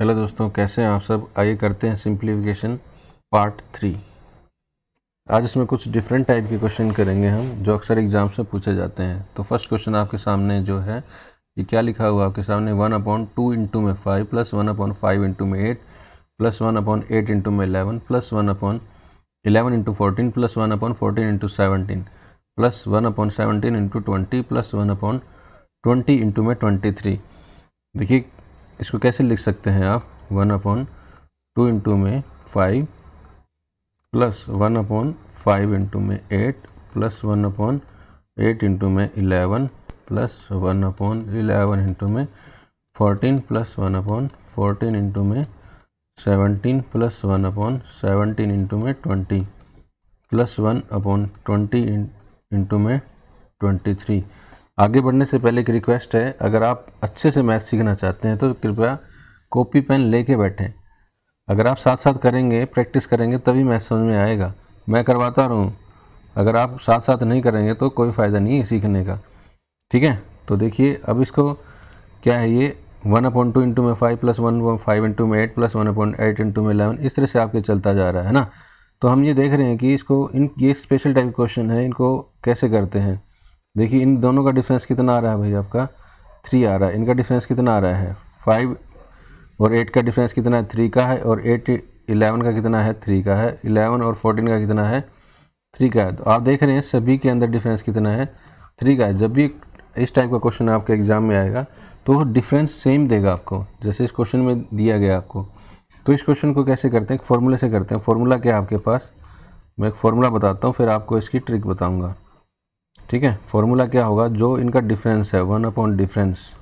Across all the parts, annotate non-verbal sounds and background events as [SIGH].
hello दोस्तों कैसे हैं आप सब आइए करते हैं सिंप्लीफिकेशन पार्ट थ्री आज इसमें कुछ डिफरेंट टाइप के क्वेश्चन करेंगे हम जो अक्सर एग्जाम्स में पूछे जाते हैं तो फर्स्ट क्वेश्चन आपके सामने जो है ये क्या लिखा हुआ आपके सामने वन अपॉइंट टू इंटू में five plus one upon five into में eight plus one upon eight into में eleven plus one upon eleven into fourteen plus one upon fourteen into seventeen plus one upon seventeen into twenty plus one upon twenty into में twenty three देखिए इसको कैसे लिख सकते हैं आप one upon two into में five plus one upon five into में eight plus one upon eight into में eleven plus one upon eleven into में fourteen plus one upon fourteen into में seventeen plus one upon seventeen into में twenty plus one upon twenty into में twenty three आगे बढ़ने से पहले एक रिक्वेस्ट है अगर आप अच्छे से मैथ सीखना चाहते हैं तो कृपया कॉपी पेन लेके बैठें अगर आप साथ साथ करेंगे प्रैक्टिस करेंगे तभी मैथ समझ में आएगा मैं करवाता रहूँ अगर आप साथ साथ नहीं करेंगे तो कोई फ़ायदा नहीं है सीखने का ठीक है तो देखिए अब इसको क्या है ये वन अपॉइंट टू इंटू में five plus one point five into में eight plus one upon eight into में एलेवन इस तरह से आपके चलता जा रहा है ना तो हम ये देख रहे हैं कि इसको इन ये स्पेशल टाइप क्वेश्चन है इनको कैसे करते हैं देखिए इन दोनों का डिफरेंस कितना आ रहा है भाई आपका थ्री आ रहा है इनका डिफरेंस कितना आ रहा है फाइव और एट का डिफरेंस कितना है थ्री का है और एट इलेवन का कितना है थ्री का है इलेवन और फोर्टीन का कितना है थ्री का है तो आप देख रहे हैं सभी के अंदर डिफरेंस कितना है थ्री का है जब भी इस टाइप का क्वेश्चन आपके एग्ज़ाम में आएगा तो डिफरेंस सेम देगा आपको जैसे इस क्वेश्चन में दिया गया आपको तो इस क्वेश्चन को कैसे करते हैं एक से करते हैं फार्मूला क्या है आपके पास मैं एक फार्मूला बताता हूँ फिर आपको इसकी ट्रिक बताऊँगा ठीक है फॉर्मूला क्या होगा जो इनका डिफरेंस है one upon difference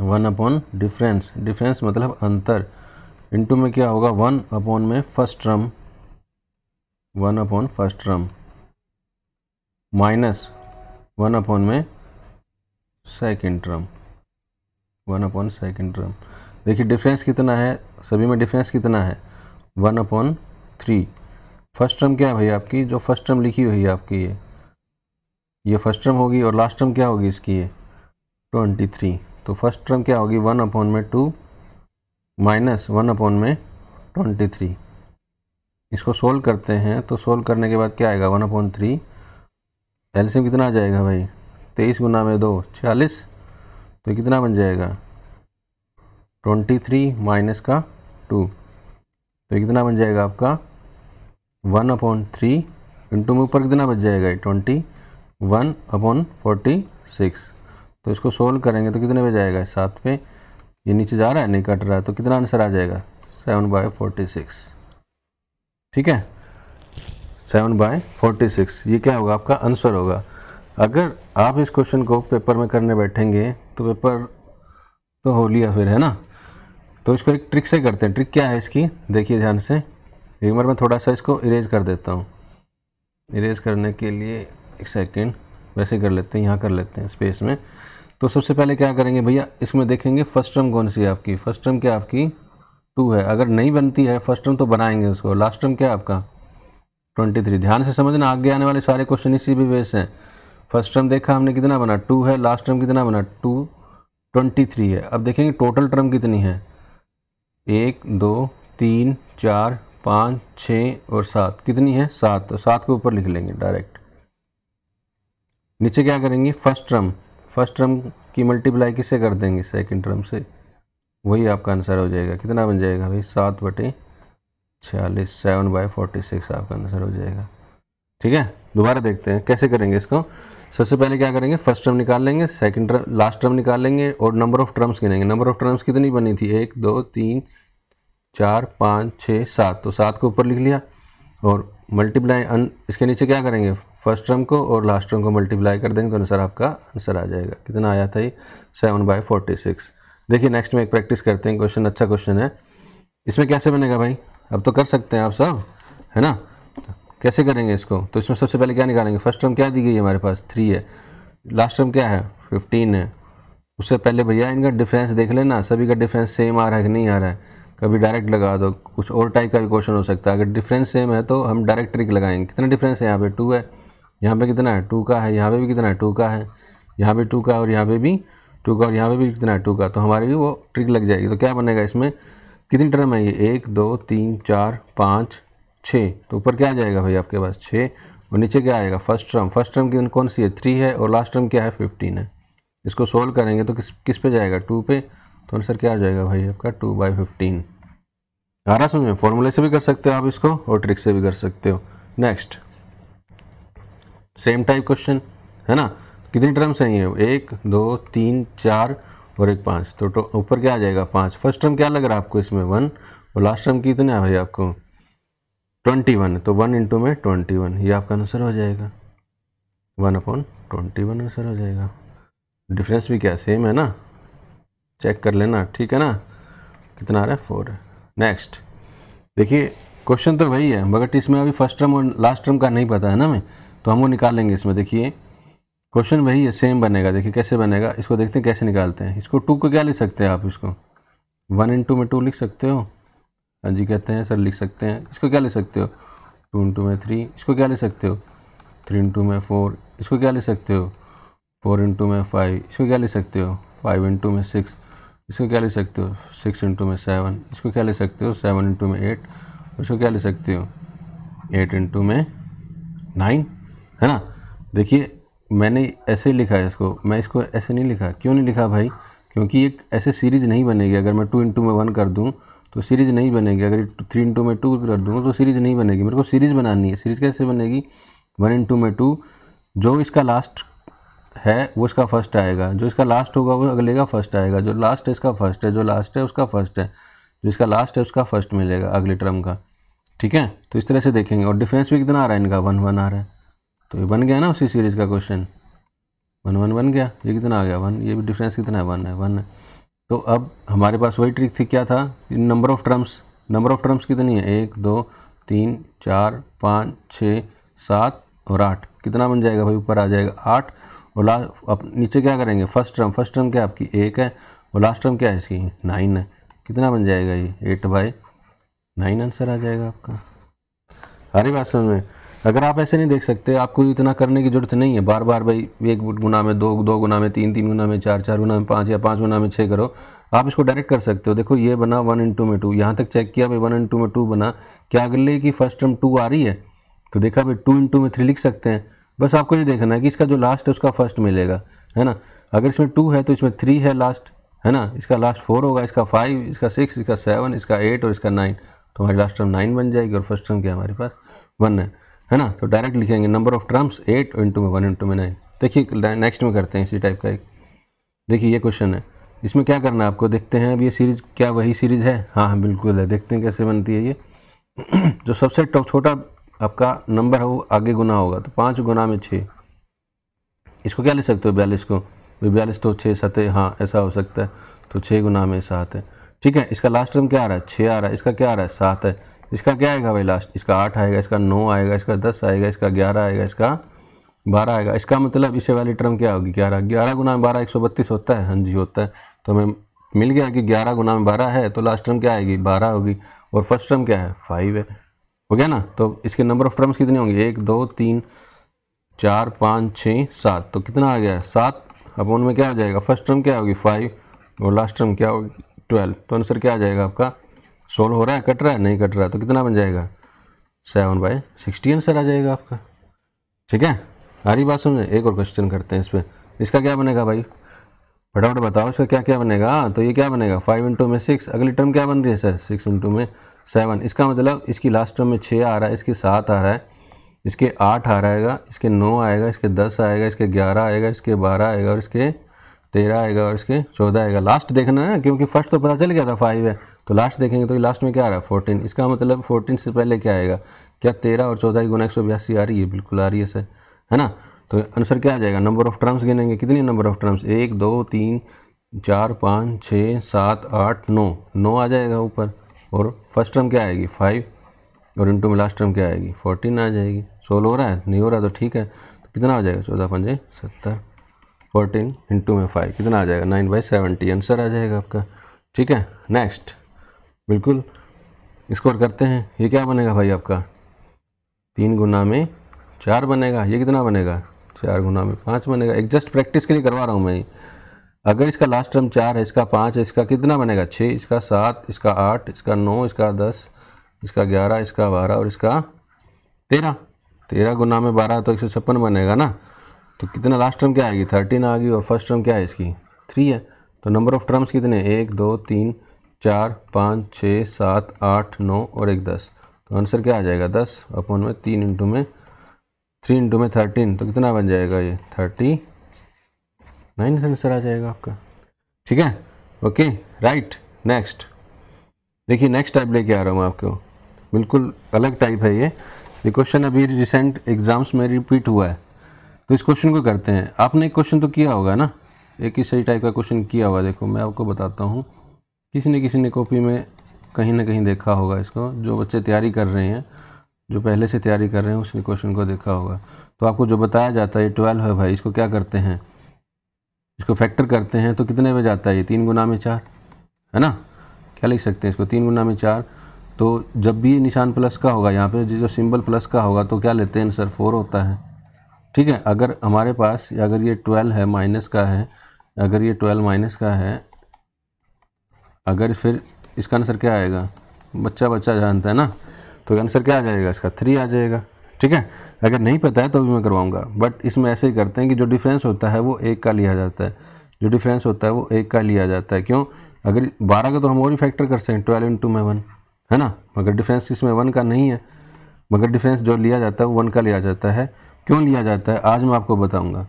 one upon difference difference मतलब अंतर इनटू में क्या होगा वन अपॉन में first term one upon first term minus one upon में second term one upon second term देखिए डिफरेंस कितना है सभी में डिफरेंस कितना है one upon three first term क्या है भैया आपकी जो फर्स्ट टर्म लिखी हुई है आपकी ये ये फर्स्ट टर्म होगी और लास्ट टर्म क्या होगी इसकी ये ट्वेंटी थ्री तो फर्स्ट टर्म क्या होगी वन अपॉन में टू माइनस वन अपॉन में ट्वेंटी थ्री इसको सोल्व करते हैं तो सोल्व करने के बाद क्या आएगा वन अपॉन थ्री एल्सियम कितना आ जाएगा भाई तेईस गुना में दो छियालीस तो कितना बन जाएगा ट्वेंटी थ्री माइनस का टू तो कितना बन जाएगा आपका वन अपॉन थ्री इंटू में ऊपर कितना बच जाएगा twenty one upon forty six तो इसको सोल्व करेंगे तो कितने पे जाएगा सात पे ये नीचे जा रहा है नहीं कट रहा है तो कितना आंसर आ जाएगा सेवन बाय फोर्टी सिक्स ठीक है सेवन बाय फोर्टी सिक्स ये क्या होगा आपका आंसर होगा अगर आप इस क्वेश्चन को पेपर में करने बैठेंगे तो पेपर तो हो लिया फिर है ना तो इसको एक ट्रिक से करते हैं ट्रिक क्या है इसकी देखिए ध्यान से एक बार मैं थोड़ा सा इसको इरेज कर देता हूँ इरेज करने के लिए एक सेकेंड वैसे कर लेते हैं यहाँ कर लेते हैं स्पेस में तो सबसे पहले क्या करेंगे भैया इसमें देखेंगे फर्स्ट टर्म कौन सी है आपकी फर्स्ट टर्म क्या आपकी टू है अगर नहीं बनती है फर्स्ट टर्म तो बनाएंगे उसको लास्ट टर्म क्या आपका ट्वेंटी थ्री ध्यान से समझना आगे आने वाले सारे क्वेश्चन इसी भी बेस हैं फर्स्ट टर्म देखा हमने कितना बना टू है लास्ट टर्म कितना बना टू ट्वेंटी थ्री है अब देखेंगे टोटल टर्म कितनी है एक दो तीन चार पाँच छः और सात कितनी है सात तो सात के ऊपर लिख लेंगे डायरेक्ट नीचे क्या करेंगे फर्स्ट टर्म फर्स्ट टर्म की मल्टीप्लाई किससे कर देंगे सेकंड टर्म से वही आपका आंसर हो जाएगा कितना बन जाएगा भाई सात बटे छियालीस सेवन बाई फोर्टी सिक्स आपका आंसर हो जाएगा ठीक है दोबारा देखते हैं कैसे करेंगे इसको सबसे पहले क्या करेंगे फर्स्ट टर्म निकाल लेंगे सेकंड टर्म लास्ट टर्म निकाल लेंगे और नंबर ऑफ टर्म्स गिनेंगे नंबर ऑफ टर्म्स कितनी बनी थी एक दो तीन चार पाँच छः सात तो सात को ऊपर लिख लिया और मल्टीप्लाई अन इसके नीचे क्या करेंगे फर्स्ट टर्म को और लास्ट टर्म को मल्टीप्लाई कर देंगे तो आंसर आपका आंसर आ जाएगा कितना आया था ये सेवन बाई फोर्टी सिक्स देखिए नेक्स्ट में एक प्रैक्टिस करते हैं क्वेश्चन अच्छा क्वेश्चन है इसमें कैसे बनेगा भाई अब तो कर सकते हैं आप सब है ना कैसे करेंगे इसको तो इसमें सबसे पहले क्या निकालेंगे फर्स्ट टर्म क्या दी गई है हमारे पास थ्री है लास्ट टर्म क्या है फिफ्टीन है उससे पहले भैया इनका डिफरेंस देख लेना सभी का डिफरेंस सेम आ रहा है कि नहीं आ रहा है कभी डायरेक्ट लगा दो कुछ और टाइप का भी क्वेश्चन हो सकता है अगर डिफरेंस सेम है तो हम डायरेक्ट ट्रिक लगाएंगे कितना डिफरेंस है यहाँ पे टू है यहाँ पे कितना है टू का है यहाँ पे भी कितना है टू का है यहाँ पे टू का और यहाँ पे भी टू का और यहाँ पे भी कितना है टू का तो हमारी भी वो ट्रिक लग जाएगी तो क्या बनेगा इसमें कितनी टर्म है ये एक दो तीन चार पाँच छः तो ऊपर क्या आ जाएगा भाई आपके पास छः और नीचे क्या आएगा फर्स्ट टर्म फर्स्ट टर्म की कौन सी है थ्री है और लास्ट टर्म क्या है फिफ्टीन है इसको सोल्व करेंगे तो किस किस पे जाएगा टू पे तो आंसर क्या आ जाएगा भाई आपका टू बाई फिफ्टीन ग्यारह समझ में फॉर्मूले से भी कर सकते हो आप इसको और ट्रिक से भी कर सकते हो नेक्स्ट सेम टाइप क्वेश्चन है ना कितनी टर्म्स हैं ये एक दो तीन चार और एक पाँच तो ऊपर क्या आ जाएगा पाँच फर्स्ट टर्म क्या लग रहा है आपको इसमें वन और लास्ट टर्म कितने भाई आपको ट्वेंटी वन तो वन इंटू में ट्वेंटी वन ये आपका आंसर हो जाएगा one upon twenty one answer हो जाएगा डिफरेंस भी क्या सेम है ना चेक कर लेना ठीक है ना कितना आ रहा है फोर नेक्स्ट देखिए क्वेश्चन तो वही है मगर इसमें अभी फर्स्ट टर्म और लास्ट टर्म का नहीं पता है ना हमें तो हम वो निकालेंगे इसमें देखिए क्वेश्चन वही है सेम बनेगा देखिए कैसे बनेगा इसको देखते हैं कैसे निकालते हैं इसको टू को क्या लिख सकते हैं आप इसको वन इन में टू लिख सकते हो हाँ जी कहते हैं सर लिख सकते हैं इसको क्या ले सकते हो टू इंटू में थ्री इसको क्या ले सकते हो थ्री इंटू में फोर इसको क्या ले सकते हो फोर इंटू में फाइव इसको क्या ले सकते हो फाइव इंटू में सिक्स इसको क्या ले सकते हो सिक्स इंटू में सेवन इसको क्या ले सकते हो सेवन इंटू में एट इसको क्या ले सकते हो एट इंटू में नाइन है ना देखिए मैंने ऐसे ही लिखा है इसको मैं इसको ऐसे नहीं लिखा क्यों नहीं लिखा भाई क्योंकि एक ऐसे सीरीज़ नहीं बनेगी अगर मैं टू इंटू में वन कर दूँ तो सीरीज़ नहीं बनेगी अगर थ्री इंटू में टू कर दूँ तो सीरीज़ नहीं बनेगी मेरे को सीरीज़ बनानी है सीरीज़ कैसे बनेगी वन इंटू में टू जो इसका लास्ट है वो इसका फर्स्ट आएगा जो इसका लास्ट होगा वो अगले का फर्स्ट आएगा जो लास्ट है इसका फर्स्ट है जो लास्ट है उसका फर्स्ट है जो इसका लास्ट है उसका फर्स्ट मिलेगा अगले टर्म का ठीक है तो इस तरह से देखेंगे और डिफरेंस भी कितना आ रहा है इनका वन वन आ रहा है तो ये बन गया ना उसी सीरीज़ का क्वेश्चन वन वन बन गया ये कितना आ गया वन ये भी डिफरेंस कितना है वन है वन है तो अब हमारे पास वही ट्रिक थी क्या था number of terms number of terms कितनी है एक दो तीन चार पाँच छः सात और आठ कितना बन जाएगा भाई ऊपर आ जाएगा आठ और लास्ट अब नीचे क्या करेंगे फर्स्ट टर्म फर्स्ट टर्म क्या आपकी एक है और लास्ट टर्म क्या है इसकी नाइन है कितना बन जाएगा ये एट बाई नाइन आंसर आ जाएगा आपका अरे बात समझ में अगर आप ऐसे नहीं देख सकते आपको इतना करने की ज़रूरत नहीं है बार बार भाई एक गुना में दो दो गुना में तीन तीन गुना में चार चार गुना में पाँच या पाँच गुना में छः करो आप इसको डायरेक्ट कर सकते हो देखो ये बना वन इन टू में टू यहाँ तक चेक किया भाई वन इन टू में टू बना क्या अगले की फर्स्ट टर्म टू आ रही है तो देखा भाई टू इंटू में थ्री लिख सकते हैं बस आपको ये देखना है कि इसका जो लास्ट है उसका फर्स्ट मिलेगा है ना अगर इसमें टू है तो इसमें थ्री है लास्ट है ना इसका लास्ट फोर होगा इसका फाइव इसका सिक्स इसका सेवन इसका एट और इसका नाइन तो हमारी लास्ट टर्म नाइन बन जाएगी और फर्स्ट टर्म क्या हमारे पास वन है है ना तो डायरेक्ट लिखेंगे number of terms eight into में वन इंटू में नाइन देखिए नेक्स्ट में करते हैं इसी टाइप का एक देखिए ये क्वेश्चन है इसमें क्या करना है आपको देखते हैं अब ये सीरीज़ क्या वही सीरीज़ है हाँ हाँ बिल्कुल है देखते हैं कैसे बनती है ये [CLEARS THROAT] जो सबसे छोटा आपका नंबर है वो आगे गुना होगा तो पाँच गुना में छः इसको क्या ले सकते हो बयालीस को बयालीस तो छः सात हाँ ऐसा हो सकता है तो छः गुना में सात है ठीक है इसका लास्ट टर्म क्या आ रहा है छः आ रहा है इसका क्या आ रहा है सात है इसका क्या आएगा भाई लास्ट इसका आठ आएगा इसका नौ आएगा इसका दस आएगा इसका ग्यारह आएगा इसका बारह आएगा इसका मतलब इसे वाली टर्म क्या होगी ग्यारह ग्यारह गुना में बारह एक सौ बत्तीस होता है हाँ जी होता है तो हमें मिल गया कि ग्यारह गुना में बारह है तो लास्ट टर्म क्या आएगी बारह होगी और फर्स्ट टर्म क्या है फाइव है हो गया ना तो इसके नंबर ऑफ टर्म्स कितने होंगे एक दो तीन चार पाँच छः सात तो कितना आ गया सात अब उनमें क्या आ जाएगा फर्स्ट टर्म क्या होगी फाइव और लास्ट टर्म क्या होगी ट्वेल्व तो आंसर क्या आ जाएगा आपका सोल्व हो रहा है कट रहा है नहीं कट रहा है तो कितना बन जाएगा सेवन बाई सिक्सटी आंसर आ जाएगा आपका ठीक है हरी बात सुन एक और क्वेश्चन करते हैं इस पर इसका क्या बनेगा भाई फटाफट बताओ इसका क्या क्या बनेगा हाँ, तो ये क्या बनेगा फाइव इंटू में सिक्स अगली टर्म क्या बन रही है सर सिक्स इंटू में सेवन इसका मतलब इसकी लास्ट टर्म में छः आ रहा है इसके सात आ रहा है इसके आठ आ रहेगा इसके नौ आएगा इसके दस आएगा इसके ग्यारह आएगा इसके बारह आएगा और इसके तेरह आएगा और इसके चौदह आएगा लास्ट देखना है ना क्योंकि फर्स्ट तो पता चल गया था फाइव है तो लास्ट देखेंगे तो लास्ट में क्या आ रहा है फोर्टीन इसका मतलब फोर्टीन से पहले क्या आएगा क्या तेरह और चौदह की गुना एक सौ बयासी आ रही है बिल्कुल आ रही है सर है ना तो आंसर क्या आ जाएगा नंबर ऑफ टर्म्स गिनेंगे कितने नंबर ऑफ टर्म्स एक दो तीन चार पाँच छः सात आठ नौ नौ आ जाएगा ऊपर और फर्स्ट टर्म क्या आएगी फाइव और इंटू में लास्ट टर्म क्या आएगी फोर्टीन आ जाएगी सोल्व हो रहा है नहीं हो रहा तो ठीक है तो कितना आ जाएगा चौदह पंजे सत्तर फोर्टीन इंटू में फाइव कितना आ जाएगा नाइन बाई सेवेंटी आंसर आ जाएगा आपका ठीक है नेक्स्ट बिल्कुल स्कोर करते हैं ये क्या बनेगा भाई आपका तीन गुना में चार बनेगा ये कितना बनेगा चार गुना में पाँच बनेगा एक जस्ट प्रैक्टिस के लिए करवा रहा हूँ मैं अगर इसका लास्ट टर्म चार है इसका पाँच है इसका कितना बनेगा छः इसका सात इसका आठ इसका नौ इसका दस इसका ग्यारह इसका बारह और इसका तेरह तेरह गुना में बारह तो एक सौ छप्पन बनेगा ना तो कितना लास्ट टर्म क्या आएगी थर्टीन आ गई और फर्स्ट टर्म क्या है इसकी थ्री है तो नंबर ऑफ़ टर्म्स कितने एक दो तीन चार पाँच छः सात आठ नौ और एक दस तो आंसर क्या आ जाएगा दस अपन में तीन इंटू में थ्री इंटू में थर्टीन तो कितना बन जाएगा ये थर्टी नाइन्थ आंसर आ जाएगा आपका ठीक है ओके राइट नेक्स्ट देखिए नेक्स्ट टाइप लेके आ रहा हूँ आपको बिल्कुल अलग टाइप है ये ये क्वेश्चन अभी रिसेंट एग्ज़ाम्स में रिपीट हुआ है तो इस क्वेश्चन को करते हैं आपने एक क्वेश्चन तो किया होगा ना एक ही सही टाइप का क्वेश्चन किया हुआ देखो मैं आपको बताता हूँ किसी ने किसी ने कॉपी में कहीं ना कहीं देखा होगा इसको जो बच्चे तैयारी कर रहे हैं जो पहले से तैयारी कर रहे हैं उसने क्वेश्चन को देखा होगा तो आपको जो बताया जाता है ये ट्वेल्व है भाई इसको क्या करते हैं इसको फैक्टर करते हैं तो कितने में जाता है ये तीन गुना में चार है ना क्या लिख सकते हैं इसको तीन गुना में चार तो जब भी निशान प्लस का होगा यहाँ पे जो सिंबल प्लस का होगा तो क्या लेते हैं आंसर फोर होता है ठीक है अगर हमारे पास अगर ये ट्वेल्व है माइनस का है अगर ये ट्वेल्व माइनस का है अगर फिर इसका आंसर क्या आएगा बच्चा बच्चा जानता है ना तो आंसर क्या आ जाएगा इसका थ्री आ जाएगा ठीक है अगर नहीं पता है तो भी मैं करवाऊँगा बट इसमें ऐसे ही करते हैं कि जो डिफरेंस होता है वो एक का लिया जाता है जो डिफरेंस होता है वो एक का लिया जाता है क्यों अगर बारह का तो हम और ही फैक्टर कर सकें ट्वेल्व ट्वेल्व इंटू में वन है ना मगर डिफरेंस इसमें वन का नहीं है मगर डिफरेंस जो लिया जाता है वो वन का लिया जाता है क्यों लिया जाता है आज मैं आपको बताऊँगा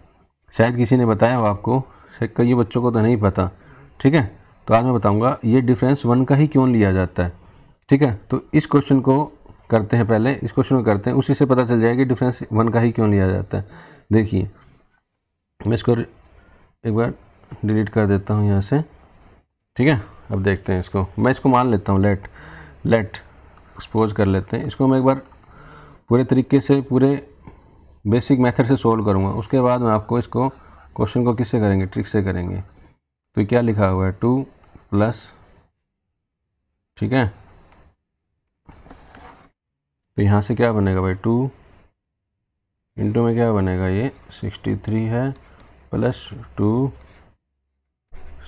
शायद किसी ने बताया हो आपको शायद कई बच्चों को तो नहीं पता ठीक है तो आज मैं बताऊँगा ये डिफरेंस वन का ही क्यों लिया जाता है ठीक है तो इस क्वेश्चन को करते हैं पहले इस क्वेश्चन में करते हैं उसी से पता चल जाएगा कि डिफरेंस वन का ही क्यों लिया जाता है देखिए मैं इसको एक बार डिलीट कर देता हूँ यहाँ से ठीक है अब देखते हैं इसको मैं इसको मान लेता हूँ लेट लेट एक्सपोज कर लेते हैं इसको मैं एक बार पूरे तरीके से पूरे बेसिक मेथड से सोल्व करूँगा उसके बाद मैं आपको इसको क्वेश्चन को किससे करेंगे ट्रिक से करेंगे तो क्या लिखा हुआ है टू प्लस ठीक है तो यहाँ से क्या बनेगा भाई टू इंटू में क्या बनेगा ये सिक्सटी थ्री है प्लस टू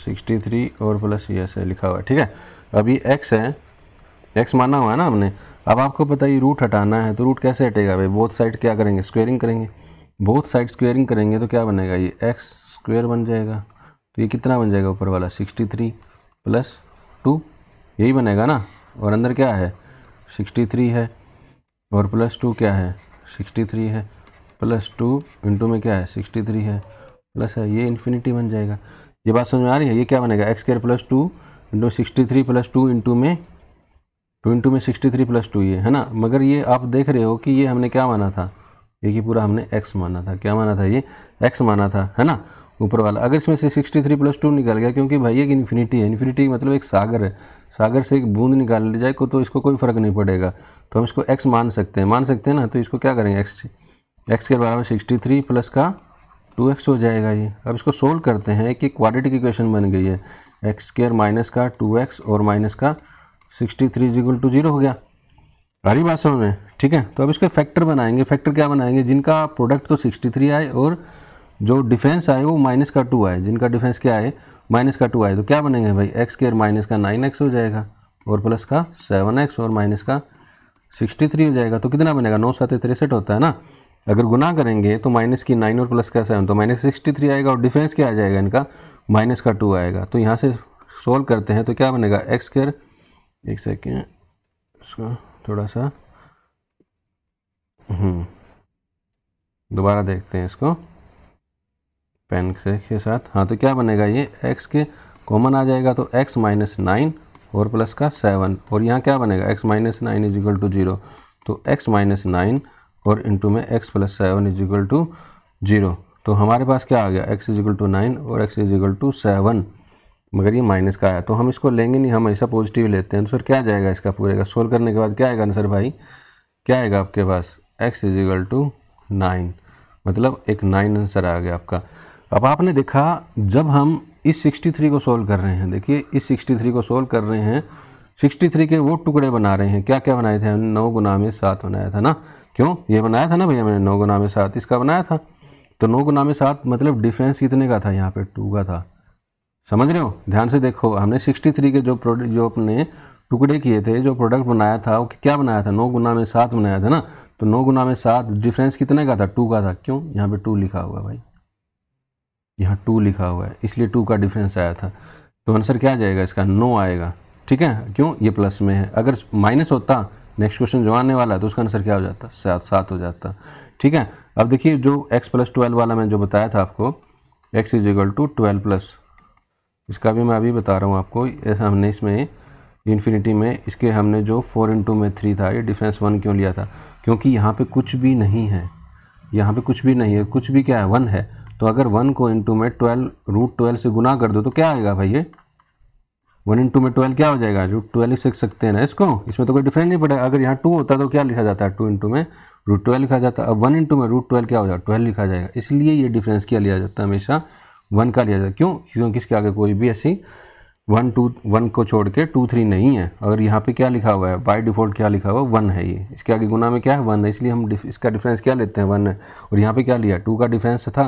सिक्सटी थ्री और प्लस ये ऐसे लिखा हुआ है ठीक है अभी एक्स है एक्स माना हुआ है ना हमने अब आपको पता ही रूट हटाना है तो रूट कैसे हटेगा भाई बोथ साइड क्या करेंगे स्क्वेयरिंग करेंगे बोथ साइड स्क्वेयरिंग करेंगे तो क्या बनेगा ये एक्स स्क्वेयर बन जाएगा तो ये कितना बन जाएगा ऊपर वाला सिक्सटी थ्री प्लस टू यही बनेगा ना और अंदर क्या है सिक्सटी थ्री है और प्लस टू क्या है सिक्सटी थ्री है प्लस टू इंटू में क्या है सिक्सटी थ्री है प्लस है ये इन्फिनिटी बन जाएगा ये बात समझ में आ रही है ये क्या बनेगा X square plus two into sixty three plus two into में टू इंटू में सिक्सटी थ्री प्लस टू ये है ना मगर ये आप देख रहे हो कि ये हमने क्या माना था ये कि पूरा हमने एक्स माना था क्या माना था ये एक्स माना था है ना ऊपर वाला अगर इसमें से सिक्सटी थ्री प्लस टू निकाल गया क्योंकि भाई एक इन्फिनिटी है इन्फिनिटी मतलब एक सागर है सागर से एक बूंद निकाल ली जाए तो इसको कोई फ़र्क नहीं पड़ेगा तो हम इसको एक्स मान सकते हैं मान सकते हैं ना तो इसको क्या करेंगे एक्स एक्स के बराबर सिक्सटी थ्री प्लस का टू एक्स हो जाएगा ये अब इसको सोल्व करते हैं कि की क्वेश्चन बन गई है एक्स स्केयर माइनस का टू एक्स और माइनस का sixty three is equal to zero हो गया सारी बात समझ में ठीक है तो अब इसके फैक्टर बनाएंगे फैक्टर क्या बनाएंगे जिनका प्रोडक्ट तो सिक्सटी थ्री आए और जो डिफेंस आए वो माइनस का टू आए जिनका डिफेंस क्या है माइनस का टू आए तो क्या बनेंगे भाई एक्स केयर माइनस का नाइन एक्स हो जाएगा और प्लस का सेवन एक्स और माइनस का सिक्सटी थ्री हो जाएगा तो कितना बनेगा नौ सात तिरसठ होता है ना अगर गुना करेंगे तो माइनस की नाइन और प्लस का सेवन तो माइनस सिक्सटी थ्री आएगा और डिफेंस क्या आ जाएगा इनका माइनस का टू आएगा तो यहाँ से सोल्व करते हैं तो क्या बनेगा एक्स केयर एक सेकेंड इसको थोड़ा सा हम्म, दोबारा देखते हैं इसको पेन से के साथ हाँ तो क्या बनेगा ये एक्स के कॉमन आ जाएगा तो एक्स माइनस नाइन और प्लस का सेवन और यहाँ क्या बनेगा X minus nine is equal to zero तो एक्स माइनस नाइन और इंटू में X plus seven is equal to zero तो हमारे पास क्या आ गया X is equal to nine और X is equal to seven मगर ये माइनस का आया तो हम इसको लेंगे नहीं हम ऐसा पॉजिटिव लेते हैं तो सर क्या जाएगा इसका पूरे का सोल्व करने के बाद क्या आएगा आंसर भाई क्या आएगा आपके पास X is equal to nine मतलब एक नाइन आंसर आ गया आपका अब आपने देखा जब हम इस 63 को सोल्व कर रहे हैं देखिए इस 63 को सोल्व कर रहे हैं 63 के वो टुकड़े बना रहे हैं क्या क्या बनाए थे हमने नौ गुना में सात बनाया था ना क्यों ये बनाया था ना भैया मैंने नौ गुना में सात इसका बनाया था तो नौ गुना में सात मतलब डिफरेंस कितने का था यहाँ पे टू का था समझ रहे हो ध्यान से देखो हमने 63 के जो प्रोडक्ट जो अपने टुकड़े किए थे जो प्रोडक्ट बनाया था वो क्या बनाया था नौ गुना में सात बनाया था ना तो नौ गुना में सात डिफरेंस कितने का था टू का था क्यों यहाँ पे टू लिखा हुआ भाई यहाँ टू लिखा हुआ है इसलिए टू का डिफरेंस आया था तो आंसर क्या जाएगा इसका नो आएगा ठीक है क्यों ये प्लस में है अगर माइनस होता नेक्स्ट क्वेश्चन जो आने वाला है तो उसका आंसर क्या हो जाता सात सात हो जाता ठीक है अब देखिए जो एक्स प्लस ट्वेल्व वाला मैं जो बताया था आपको X is equal to twelve plus इसका भी मैं अभी बता रहा हूँ आपको ऐसा हमने इसमें इन्फिनिटी में इसके हमने जो फोर इंटू में थ्री था ये डिफरेंस वन क्यों लिया था क्योंकि यहाँ पर कुछ भी नहीं है यहाँ पर कुछ भी नहीं है कुछ भी क्या है वन है तो अगर वन को इंटू में ट्वेल्व रूट ट्वेल्व से गुना कर दो तो क्या आएगा भाई ये वन इंटू में ट्वेल्व क्या हो जाएगा रूट ट्वेल्व लिख सकते हैं ना इसको इसमें तो कोई डिफरेंस नहीं पड़ेगा अगर यहाँ टू होता तो क्या लिखा जाता है टू इंटू में रूट ट्वेल्व लिखा जाता है अब वन इंटू में रूट ट्वेल्व क्या हो जाएगा ट्वेल्व लिखा जाएगा इसलिए ये डिफरेंस क्या लिया जाता है हमेशा वन का लिया जाता है क्यों क्योंकि इसके आगे कोई भी ऐसी वन टू वन को छोड़ के टू थ्री नहीं है अगर यहाँ पे क्या लिखा हुआ है बाय डिफ़ॉल्ट क्या लिखा हुआ है वन है ये इसके आगे गुना में क्या है वन है इसलिए हम इसका डिफरेंस क्या लेते हैं वन है और यहाँ पे क्या लिया टू का डिफरेंस था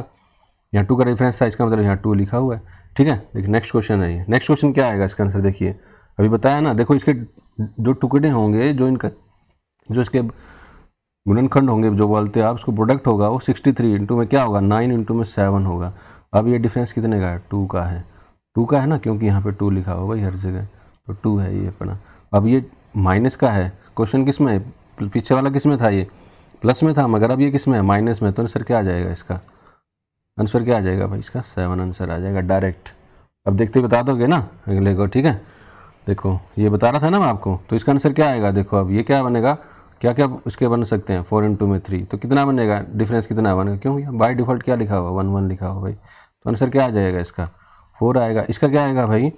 यहाँ टू का रेफरेंस था इसका मतलब यहाँ टू लिखा हुआ है ठीक है देखिए नेक्स्ट क्वेश्चन है ये नेक्स्ट क्वेश्चन क्या आएगा इसका आंसर देखिए अभी बताया ना देखो इसके जो टुकड़े होंगे जो इनका जो इसके गुणनखंड होंगे जो बोलते हैं आप उसको प्रोडक्ट होगा वो सिक्सटी थ्री इंटू में क्या होगा नाइन इंटू में सेवन होगा अब ये डिफरेंस कितने का है टू का है टू का है ना क्योंकि यहाँ पे टू लिखा होगा भाई हर जगह तो टू है ये अपना अब ये माइनस का है क्वेश्चन किस में पीछे वाला किस में था ये प्लस में था मगर अब ये किस में है माइनस में तो सर क्या आ जाएगा इसका आंसर क्या आ जाएगा भाई इसका सेवन आंसर आ जाएगा डायरेक्ट अब देखते बता दोगे ना अगले को ठीक है देखो ये बता रहा था ना मैं आपको तो इसका आंसर क्या आएगा देखो अब ये क्या बनेगा क्या क्या उसके बन सकते हैं फोर इंटू में थ्री तो कितना बनेगा डिफरेंस कितना बनेगा क्यों बाई डिफ़ॉल्ट क्या लिखा हुआ वन वन लिखा हुआ भाई तो आंसर क्या आ जाएगा इसका फोर आएगा इसका क्या आएगा भाई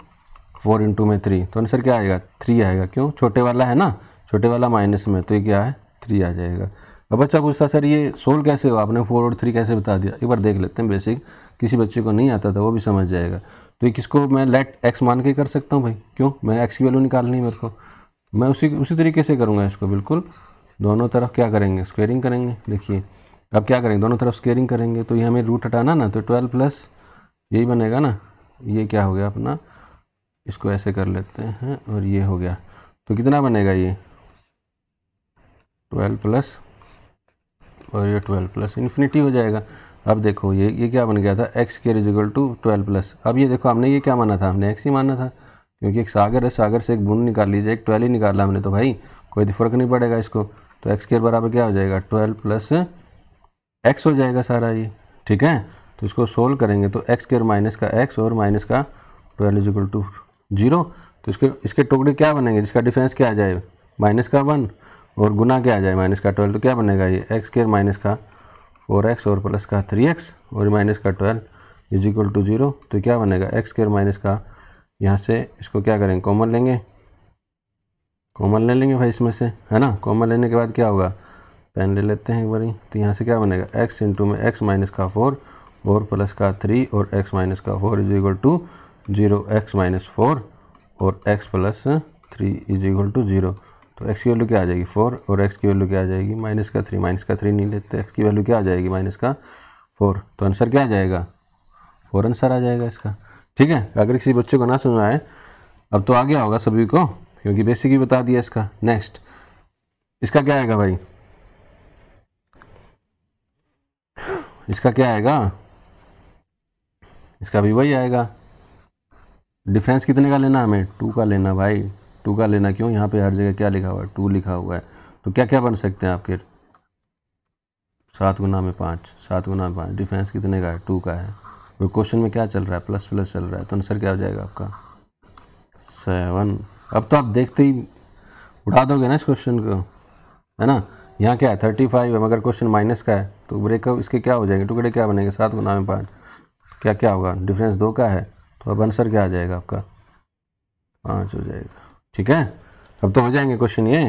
फोर इंटू में थ्री तो आंसर क्या आएगा थ्री आएगा क्यों छोटे वाला है ना छोटे वाला माइनस में तो ये क्या है थ्री आ जाएगा अब बच्चा पूछता सर ये सोल कैसे हो आपने फोर और थ्री कैसे बता दिया एक बार देख लेते हैं बेसिक किसी बच्चे को नहीं आता था वो भी समझ जाएगा तो ये किसको मैं लेट एक्स मान के कर सकता हूँ भाई क्यों मैं एक्स की वैल्यू निकालनी है मेरे को मैं उसी उसी तरीके से करूँगा इसको बिल्कुल दोनों तरफ क्या करेंगे स्क्वेयरिंग करेंगे देखिए अब क्या करेंगे दोनों तरफ स्केयरिंग करेंगे तो ये हमें रूट हटाना ना तो ट्वेल्व प्लस यही बनेगा ना ये क्या हो गया अपना इसको ऐसे कर लेते हैं और ये हो गया तो कितना बनेगा ये ट्वेल्व प्लस और ये ट्वेल्व प्लस इन्फिनिटी हो जाएगा अब देखो ये ये क्या बन गया था X square is equal to twelve plus अब ये देखो हमने ये क्या माना था हमने एक्स ही माना था क्योंकि एक सागर है सागर से एक बूंद निकाल लीजिए एक ट्वेल्व ही निकाला हमने तो भाई कोई फर्क नहीं पड़ेगा इसको तो एक्स केयर बराबर क्या हो जाएगा ट्वेल्व प्लस एक्स हो जाएगा सारा ये ठीक है तो इसको सोल्व करेंगे तो एक्स केयर माइनस का एक्स और माइनस का ट्वेल्व इजिकल टू जीरो तो इसके इसके टुकड़े क्या बनेंगे जिसका डिफरेंस क्या आ जाए माइनस का वन और गुना क्या आ जाए माइनस का ट्वेल्व तो क्या बनेगा ये एक्स केयर माइनस का फोर एक्स और प्लस का थ्री एक्स और माइनस का twelve is equal to zero तो क्या बनेगा एक्स केयर माइनस का यहाँ से इसको क्या करेंगे कॉमन लेंगे कॉमन ले लेंगे भाई इसमें से है ना कॉमन लेने के बाद क्या होगा पेन ले लेते हैं एक बार तो यहाँ से क्या बनेगा एक्स इंटू में एक्स माइनस का फोर और प्लस का थ्री और एक्स माइनस का four is equal to zero X minus four और X plus three is equal to zero तो एक्स की वैल्यू क्या आ जाएगी फोर और एक्स की वैल्यू क्या आ जाएगी माइनस का थ्री माइनस का थ्री नहीं लेते एक्स की वैल्यू क्या आ जाएगी माइनस का फोर तो आंसर क्या आ जाएगा फोर आंसर आ जाएगा इसका ठीक है अगर किसी बच्चे को ना सुना है अब तो आ गया होगा सभी को क्योंकि बेसिक ही बता दिया इसका नेक्स्ट इसका क्या आएगा भाई इसका क्या आएगा इसका भी वही आएगा डिफरेंस कितने का लेना हमें टू का लेना भाई टू का लेना क्यों यहाँ पे हर जगह क्या लिखा हुआ है टू लिखा हुआ है तो क्या क्या बन सकते हैं आपके सात गुना में पाँच सात गुना में पाँच डिफेंस कितने का है टू का है तो क्वेश्चन में क्या चल रहा है प्लस प्लस चल रहा है तो आंसर क्या हो जाएगा आपका सेवन अब तो आप देखते ही उठा दोगे ना इस क्वेश्चन को है ना यहाँ क्या है थर्टी फाइव है मगर क्वेश्चन माइनस का है तो ब्रेकअप इसके क्या हो जाएंगे टुकड़े क्या बनेंगे सात गुना में पाँच क्या क्या होगा डिफरेंस दो का है तो अब आंसर क्या आ जाएगा आपका पाँच हो जाएगा ठीक है अब तो हो जाएंगे क्वेश्चन ये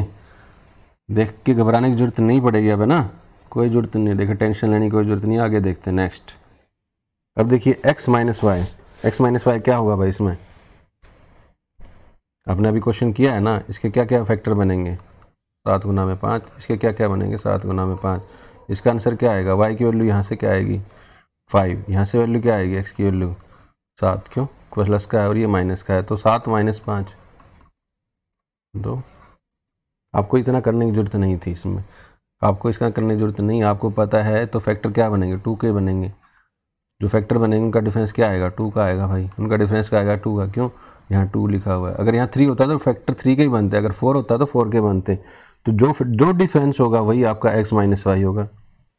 देख के घबराने की जरूरत नहीं पड़ेगी अब है ना कोई जरूरत नहीं देखे टेंशन लेने की कोई जरूरत नहीं आगे देखते नेक्स्ट अब देखिए X minus Y X minus Y क्या होगा भाई इसमें आपने अभी क्वेश्चन किया है ना इसके क्या क्या फैक्टर बनेंगे सात गुना में पाँच इसके क्या क्या बनेंगे सात गुना में पाँच इसका आंसर क्या आएगा वाई की वैल्यू यहाँ से क्या आएगी फाइव यहाँ से वैल्यू क्या आएगी एक्स की वैल्यू सात क्यों प्लस का है और ये माइनस का है तो सात माइनस पाँच दो तो आपको इतना करने की ज़रूरत नहीं थी इसमें आपको इसका करने की ज़रूरत नहीं आपको पता है तो फैक्टर क्या बनेंगे टू के बनेंगे जो फैक्टर बनेंगे उनका डिफरेंस क्या आएगा टू का आएगा भाई उनका डिफरेंस क्या आएगा टू का क्यों यहाँ टू लिखा हुआ है अगर यहाँ थ्री होता तो फैक्टर थ्री के ही बनते अगर फोर होता तो फोर के बनते तो जो जो डिफरेंस होगा वही आपका एक्स माइनस वाई होगा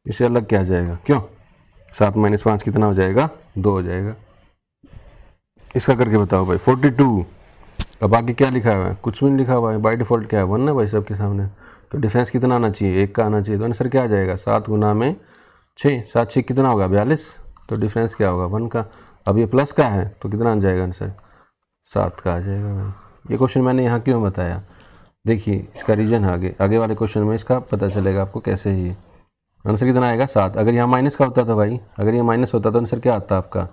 इससे अलग क्या जाएगा क्यों सात माइनस पाँच कितना हो जाएगा दो हो जाएगा इसका करके बताओ भाई फोर्टी टू अब बाकी क्या लिखा हुआ है कुछ भी नहीं लिखा हुआ है बाई डिफ़ॉल्ट क्या है वन ना भाई सबके सामने तो डिफेंस कितना आना चाहिए एक का आना चाहिए तो आंसर क्या आ जाएगा सात गुना में छः सात छः कितना होगा बयालीस तो डिफेंस क्या होगा वन का अब ये प्लस का है तो कितना आ जाएगा आंसर सात का आ जाएगा भाई ये क्वेश्चन मैंने यहाँ क्यों बताया देखिए इसका रीजन है आगे आगे वाले क्वेश्चन में इसका पता चलेगा आपको कैसे ही आंसर कितना आएगा सात अगर यहाँ माइनस का होता था भाई अगर ये माइनस होता तो आंसर क्या आता आपका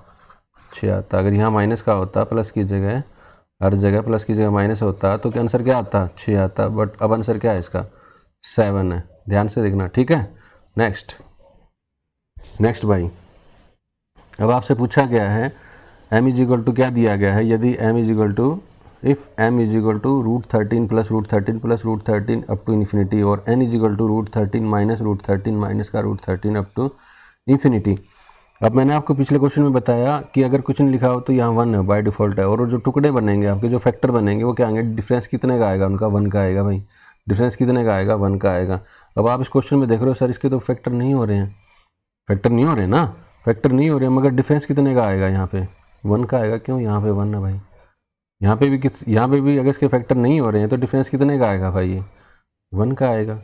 छः आता अगर यहाँ माइनस का होता प्लस की जगह हर जगह प्लस की जगह माइनस होता तो क्या आंसर क्या आता छः आता बट अब आंसर क्या है इसका सेवन है ध्यान से देखना ठीक है नेक्स्ट नेक्स्ट भाई अब आपसे पूछा गया है एम इज इक्वल टू क्या दिया गया है यदि M is equal to if M is equal to root thirteen plus root thirteen plus root thirteen up to infinity और N is equal to root thirteen minus root thirteen minus का root thirteen up to infinity अब मैंने आपको पिछले question में बताया कि अगर कुछ नहीं लिखा हो तो यहाँ वन है बाय डिफ़ॉल्ट है और जो टुकड़े बनेंगे आपके जो फैक्टर बनेंगे वो क्या आएंगे डिफरेंस कितने का आएगा उनका वन का आएगा भाई डिफरेंस कितने का आएगा वन का आएगा अब आप इस क्वेश्चन में देख रहे हो सर इसके तो फैक्टर नहीं हो रहे हैं फैक्टर नहीं हो रहे ना फैक्टर नहीं हो रहे मगर डिफरेंस कितने का आएगा यहाँ पे वन का आएगा क्यों यहाँ पे वन है भाई यहाँ पे भी किस यहाँ पर भी अगर इसके फैक्टर नहीं हो रहे हैं तो डिफरेंस कितने का आएगा भाई ये वन का आएगा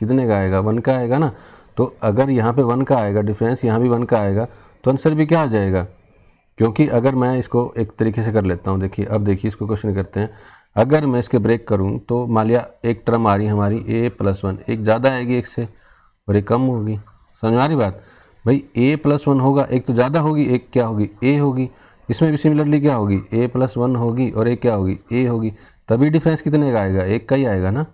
कितने का आएगा वन का आएगा ना तो अगर यहाँ पे वन का आएगा डिफरेंस यहाँ भी वन का आएगा तो आंसर भी क्या आ जाएगा क्योंकि अगर मैं इसको एक तरीके से कर लेता हूँ देखिए अब देखिए इसको क्वेश्चन करते हैं अगर मैं इसके ब्रेक करूँ तो मान लिया एक टर्म आ रही है हमारी ए प्लस वन एक ज़्यादा आएगी एक से और एक कम होगी समझ आ रही बात भाई ए प्लस वन होगा एक तो ज़्यादा होगी एक क्या होगी ए होगी इसमें भी सिमिलरली क्या होगी ए प्लस वन होगी और एक क्या होगी ए होगी तभी डिफरेंस कितने का आएगा एक का ही आएगा ना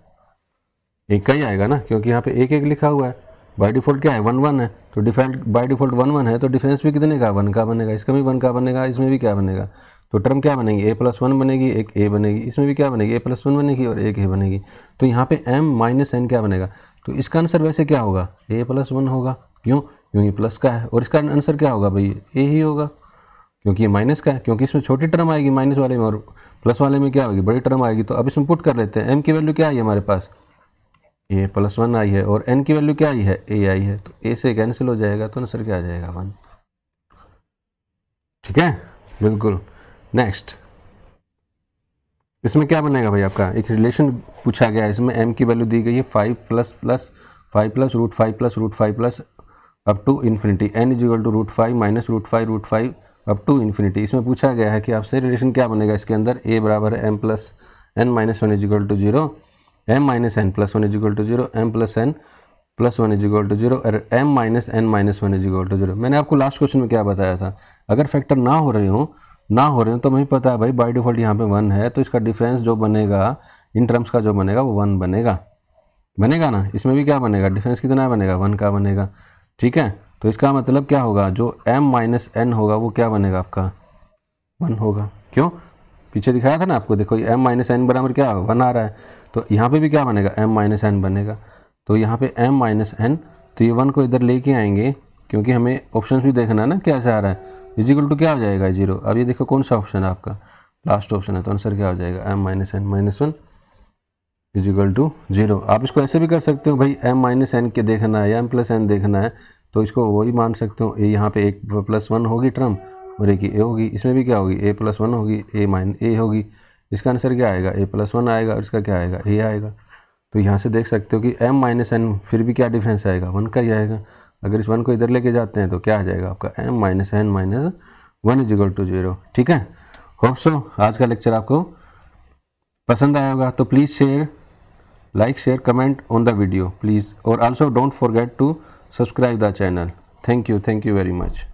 एक का ही आएगा ना क्योंकि यहाँ पे एक एक लिखा हुआ है बाई डिफ़ॉल्ट क्या है वन वन है तो default by default one one है तो डिफरेंस भी कितने का वन का बनेगा इसका भी वन का बनेगा इसमें भी क्या बनेगा तो टर्म क्या बनेगी ए प्लस वन बनेगी एक ए बनेगी इसमें भी क्या बनेगी ए प्लस वन बनेगी और एक ए बनेगी तो यहाँ पे एम माइनस एन क्या बनेगा तो इसका आंसर वैसे क्या होगा ए प्लस वन होगा क्यों क्योंकि प्लस का है और इसका आंसर क्या होगा भाई ए ही होगा क्योंकि ये माइनस का है क्योंकि इसमें छोटी टर्म आएगी माइनस वाले में और प्लस वाले में क्या होगी बड़ी टर्म आएगी तो अब इसमें पुट कर लेते हैं एम की वैल्यू क्या है हमारे पास ए प्लस वन आई है और एन की वैल्यू क्या आई है ए आई है तो ए से कैंसिल हो जाएगा तो आंसर क्या आ जाएगा वन ठीक है बिल्कुल नेक्स्ट इसमें क्या बनेगा भाई आपका एक रिलेशन पूछा गया है इसमें एम की वैल्यू दी गई है five plus plus five plus root five plus root five plus up to infinity N is equal to root five minus root five root five up to infinity इसमें पूछा गया है कि आपसे रिलेशन क्या बनेगा इसके अंदर ए बराबर है M plus N minus one is equal to zero M minus N plus one is to zero M plus N plus one is equal to zero और M minus N minus one is equal to zero मैंने आपको last question में क्या बताया था अगर factor ना हो रहे हो ना हो रहे हो तो मुझे पता है भाई बाई डिफॉल्ट यहाँ पे वन है तो इसका डिफरेंस जो बनेगा इन टर्म्स का जो बनेगा वो वन बनेगा बनेगा ना इसमें भी क्या बनेगा डिफरेंस कितना बनेगा वन का बनेगा ठीक है तो इसका मतलब क्या होगा जो एम माइनस एन होगा वो क्या बनेगा आपका वन होगा क्यों पीछे दिखाया था ना आपको देखो एम माइनस एन बराबर क्या वन आ रहा है तो यहाँ पे भी क्या बनेगा एम माइनस एन बनेगा तो यहाँ पे एम माइनस एन तो ये वन को इधर लेके आएंगे क्योंकि हमें ऑप्शन भी देखना है ना कैसे आ रहा है इजिकल टू क्या हो जाएगा जीरो अब ये देखो कौन सा ऑप्शन है आपका लास्ट ऑप्शन है तो आंसर क्या हो जाएगा M minus N minus one is equal to zero आप इसको ऐसे भी कर सकते हो भाई एम माइनस एन के देखना है या एम प्लस एन देखना है तो इसको वही मान सकते हो ये यहाँ पे एक प्लस वन होगी ट्रम और एक ए होगी इसमें भी क्या होगी ए प्लस वन होगी ए माइन ए होगी इसका आंसर क्या आएगा ए प्लस वन आएगा और इसका क्या आएगा ए आएगा तो यहाँ से देख सकते हो कि एम माइनस एन फिर भी क्या डिफरेंस आएगा वन का ही आएगा अगर इस वन को इधर लेके जाते हैं तो क्या आ जाएगा आपका M minus N minus one is equal to zero ठीक है होप सो आज का लेक्चर आपको पसंद आया होगा तो please share like share comment on the video please और also don't forget to subscribe the channel thank you thank you very much